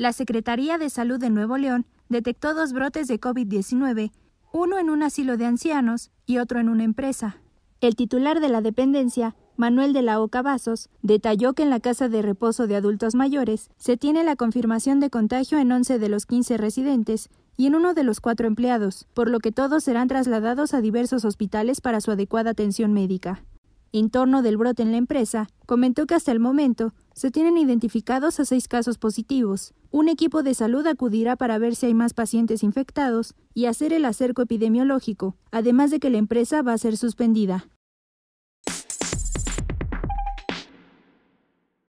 La Secretaría de Salud de Nuevo León detectó dos brotes de COVID-19, uno en un asilo de ancianos y otro en una empresa. El titular de la dependencia, Manuel de la Oca Vasos, detalló que en la casa de reposo de adultos mayores se tiene la confirmación de contagio en 11 de los 15 residentes y en uno de los cuatro empleados, por lo que todos serán trasladados a diversos hospitales para su adecuada atención médica. En torno del brote en la empresa, comentó que hasta el momento se tienen identificados a seis casos positivos. Un equipo de salud acudirá para ver si hay más pacientes infectados y hacer el acerco epidemiológico, además de que la empresa va a ser suspendida.